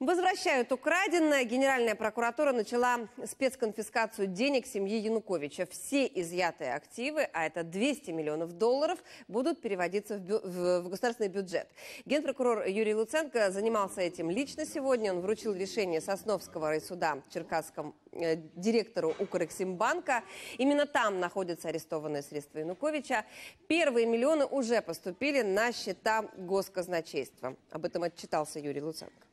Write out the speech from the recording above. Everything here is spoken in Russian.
Возвращают украденное. Генеральная прокуратура начала спецконфискацию денег семьи Януковича. Все изъятые активы, а это 200 миллионов долларов, будут переводиться в, бю- в государственный бюджет. Генпрокурор Юрий Луценко занимался этим лично сегодня. Он вручил решение Сосновского райсуда Черкасскому э, директору Укрексимбанка. Именно там находятся арестованные средства Януковича. Первые миллионы уже поступили на счета госказначейства. Об этом отчитался Юрий Луценко.